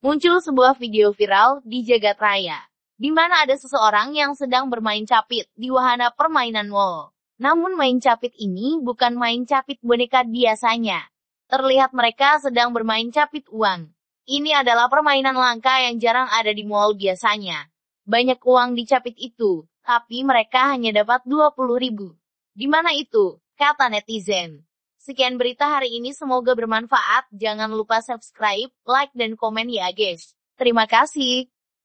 muncul sebuah video viral di jagat raya, di mana ada seseorang yang sedang bermain capit di wahana permainan wall. Namun main capit ini bukan main capit boneka biasanya. Terlihat mereka sedang bermain capit uang. Ini adalah permainan langka yang jarang ada di mall biasanya. Banyak uang di capit itu, tapi mereka hanya dapat 20 ribu. Di mana itu? Kata netizen. Sekian berita hari ini semoga bermanfaat. Jangan lupa subscribe, like, dan komen ya guys. Terima kasih.